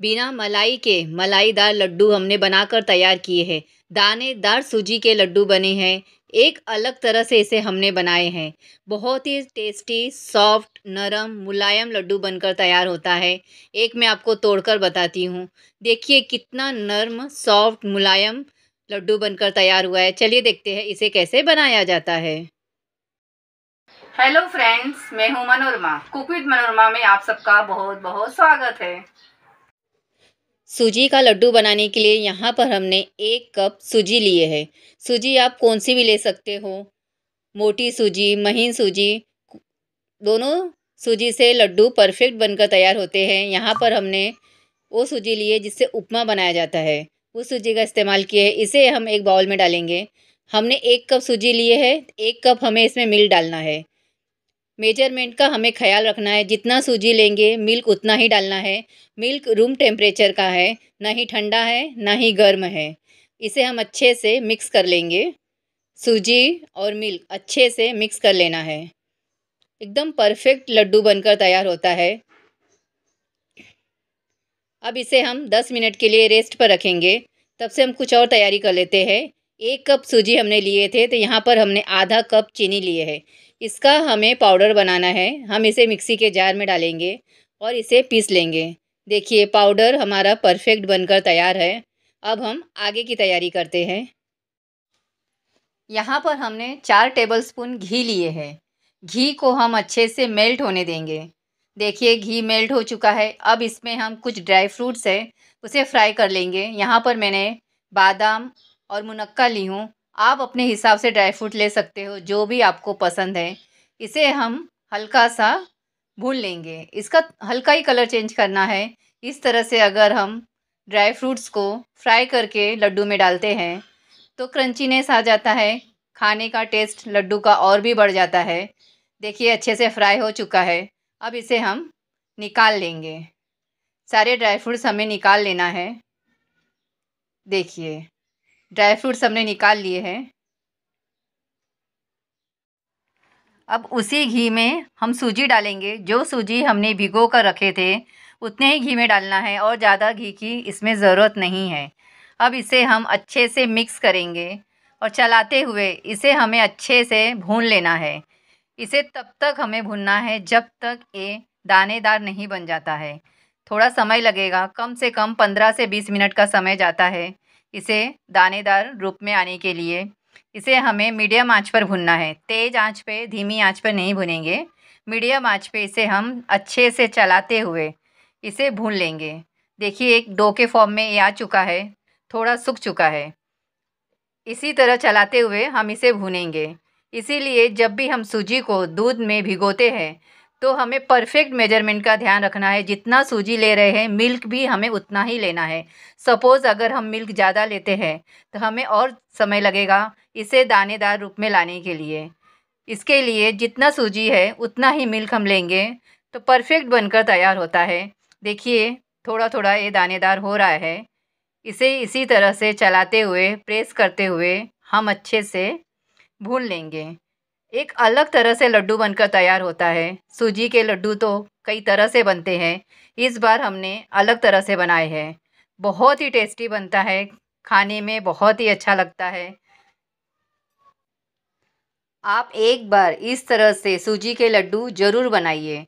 बिना मलाई के मलाईदार लड्डू हमने बनाकर तैयार किए हैं दानेदार सूजी के लड्डू बने हैं एक अलग तरह से इसे हमने बनाए हैं बहुत ही टेस्टी सॉफ्ट नरम मुलायम लड्डू बनकर तैयार होता है एक मैं आपको तोड़कर बताती हूँ देखिए कितना नरम सॉफ्ट मुलायम लड्डू बनकर तैयार हुआ है चलिए देखते हैं इसे कैसे बनाया जाता है हेलो फ्रेंड्स मैं हूँ मनोरमा कुक विद मनोरमा में आप सबका बहुत बहुत स्वागत है सूजी का लड्डू बनाने के लिए यहाँ पर हमने एक कप सूजी लिए है सूजी आप कौन सी भी ले सकते हो मोटी सूजी महीन सूजी दोनों सूजी से लड्डू परफेक्ट बनकर तैयार होते हैं यहाँ पर हमने वो सूजी लिए जिससे उपमा बनाया जाता है उस सूजी का इस्तेमाल किया है इसे हम एक बाउल में डालेंगे हमने एक कप सूजी लिए है एक कप हमें इसमें मिल डालना है मेजरमेंट का हमें ख्याल रखना है जितना सूजी लेंगे मिल्क उतना ही डालना है मिल्क रूम टेम्परेचर का है ना ही ठंडा है ना ही गर्म है इसे हम अच्छे से मिक्स कर लेंगे सूजी और मिल्क अच्छे से मिक्स कर लेना है एकदम परफेक्ट लड्डू बनकर तैयार होता है अब इसे हम 10 मिनट के लिए रेस्ट पर रखेंगे तब से हम कुछ और तैयारी कर लेते हैं एक कप सूजी हमने लिए थे तो यहाँ पर हमने आधा कप चीनी लिए है इसका हमें पाउडर बनाना है हम इसे मिक्सी के जार में डालेंगे और इसे पीस लेंगे देखिए पाउडर हमारा परफेक्ट बनकर तैयार है अब हम आगे की तैयारी करते हैं यहाँ पर हमने चार टेबलस्पून घी लिए हैं घी को हम अच्छे से मेल्ट होने देंगे देखिए घी मेल्ट हो चुका है अब इसमें हम कुछ ड्राई फ्रूट्स है उसे फ्राई कर लेंगे यहाँ पर मैंने बादाम और मुनक्का ली हूँ आप अपने हिसाब से ड्राई फ्रूट ले सकते हो जो भी आपको पसंद है इसे हम हल्का सा भून लेंगे इसका हल्का ही कलर चेंज करना है इस तरह से अगर हम ड्राई फ्रूट्स को फ्राई करके लड्डू में डालते हैं तो क्रंचीनेस आ जाता है खाने का टेस्ट लड्डू का और भी बढ़ जाता है देखिए अच्छे से फ्राई हो चुका है अब इसे हम निकाल लेंगे सारे ड्राई फ्रूट्स हमें निकाल लेना है देखिए ड्राई फ्रूट्स हमने निकाल लिए हैं अब उसी घी में हम सूजी डालेंगे जो सूजी हमने भिगो कर रखे थे उतने ही घी में डालना है और ज़्यादा घी की इसमें ज़रूरत नहीं है अब इसे हम अच्छे से मिक्स करेंगे और चलाते हुए इसे हमें अच्छे से भून लेना है इसे तब तक हमें भूनना है जब तक ये दानेदार नहीं बन जाता है थोड़ा समय लगेगा कम से कम पंद्रह से बीस मिनट का समय जाता है इसे दानेदार रूप में आने के लिए इसे हमें मीडियम आंच पर भूनना है तेज़ आंच पे धीमी आंच पर नहीं भुनेंगे मीडियम आंच पे इसे हम अच्छे से चलाते हुए इसे भून लेंगे देखिए एक डो के फॉर्म में ये आ चुका है थोड़ा सूख चुका है इसी तरह चलाते हुए हम इसे भूनेंगे इसीलिए जब भी हम सूजी को दूध में भिगोते हैं तो हमें परफेक्ट मेजरमेंट का ध्यान रखना है जितना सूजी ले रहे हैं मिल्क भी हमें उतना ही लेना है सपोज़ अगर हम मिल्क ज़्यादा लेते हैं तो हमें और समय लगेगा इसे दानेदार रूप में लाने के लिए इसके लिए जितना सूजी है उतना ही मिल्क हम लेंगे तो परफेक्ट बनकर तैयार होता है देखिए थोड़ा थोड़ा ये दानेदार हो रहा है इसे इसी तरह से चलाते हुए प्रेस करते हुए हम अच्छे से भून लेंगे एक अलग तरह से लड्डू बनकर तैयार होता है सूजी के लड्डू तो कई तरह से बनते हैं इस बार हमने अलग तरह से बनाए हैं बहुत ही टेस्टी बनता है खाने में बहुत ही अच्छा लगता है आप एक बार इस तरह से सूजी के लड्डू ज़रूर बनाइए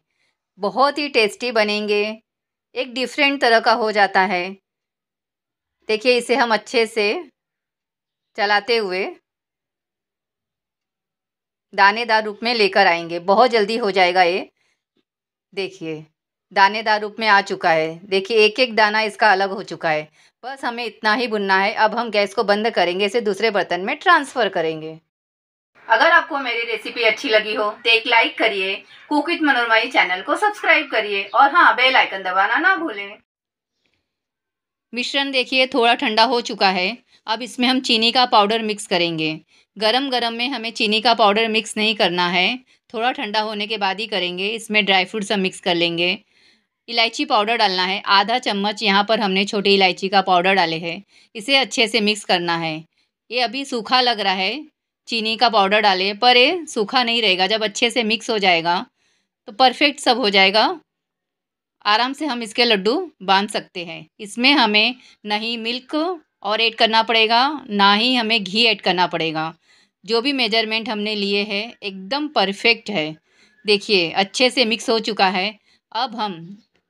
बहुत ही टेस्टी बनेंगे एक डिफरेंट तरह का हो जाता है देखिए इसे हम अच्छे से चलाते हुए दानेदार रूप में लेकर आएंगे बहुत जल्दी हो जाएगा ये देखिए दानेदार रूप में आ चुका है देखिए एक एक दाना इसका अलग हो चुका है बस हमें इतना ही बुनना है अब हम गैस को बंद करेंगे इसे दूसरे बर्तन में ट्रांसफ़र करेंगे अगर आपको मेरी रेसिपी अच्छी लगी हो तो एक लाइक करिए कुकिट मनोरमाई चैनल को सब्सक्राइब करिए और हाँ बेल आइकन दबाना ना भूलें मिश्रण देखिए थोड़ा ठंडा हो चुका है अब इसमें हम चीनी का पाउडर मिक्स करेंगे गरम गरम में हमें चीनी का पाउडर मिक्स नहीं करना है थोड़ा ठंडा होने के बाद ही करेंगे इसमें ड्राई फ्रूट्स हम मिक्स कर लेंगे इलायची पाउडर डालना है आधा चम्मच यहाँ पर हमने छोटी इलायची का पाउडर डाले है इसे अच्छे से मिक्स करना है ये अभी सूखा लग रहा है चीनी का पाउडर डाले पर ये सूखा नहीं रहेगा जब अच्छे से मिक्स हो जाएगा तो परफेक्ट सब हो जाएगा आराम से हम इसके लड्डू बांध सकते हैं इसमें हमें ना ही मिल्क और ऐड करना पड़ेगा ना ही हमें घी ऐड करना पड़ेगा जो भी मेजरमेंट हमने लिए है एकदम परफेक्ट है देखिए अच्छे से मिक्स हो चुका है अब हम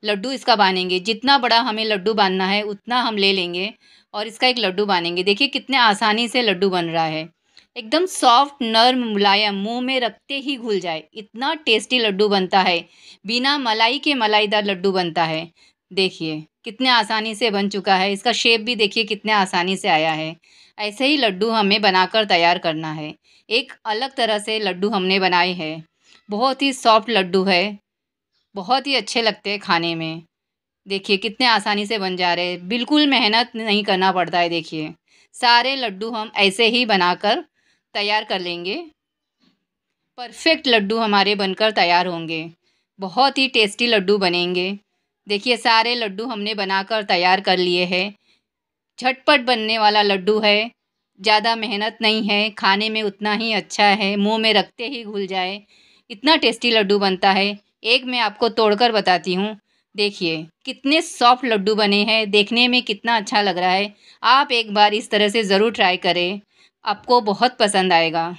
लड्डू इसका बांधेंगे जितना बड़ा हमें लड्डू बांधना है उतना हम ले लेंगे और इसका एक लड्डू बांधेंगे देखिए कितने आसानी से लड्डू बन रहा है एकदम सॉफ्ट नर्म मुलायम मुंह में रखते ही घुल जाए इतना टेस्टी लड्डू बनता है बिना मलाई के मलाईदार लड्डू बनता है देखिए कितने आसानी से बन चुका है इसका शेप भी देखिए कितने आसानी से आया है ऐसे ही लड्डू हमें बनाकर तैयार करना है एक अलग तरह से लड्डू हमने बनाए हैं बहुत ही सॉफ्ट लड्डू है बहुत ही अच्छे लगते हैं खाने में देखिए कितने आसानी से बन जा रहे हैं बिल्कुल मेहनत नहीं करना पड़ता है देखिए सारे लड्डू हम ऐसे ही बनाकर तैयार कर लेंगे परफेक्ट लड्डू हमारे बनकर तैयार होंगे बहुत ही टेस्टी लड्डू बनेंगे देखिए सारे लड्डू हमने बनाकर तैयार कर लिए हैं झटपट बनने वाला लड्डू है ज़्यादा मेहनत नहीं है खाने में उतना ही अच्छा है मुंह में रखते ही घुल जाए इतना टेस्टी लड्डू बनता है एक मैं आपको तोड़कर बताती हूँ देखिए कितने सॉफ्ट लड्डू बने हैं देखने में कितना अच्छा लग रहा है आप एक बार इस तरह से ज़रूर ट्राई करें आपको बहुत पसंद आएगा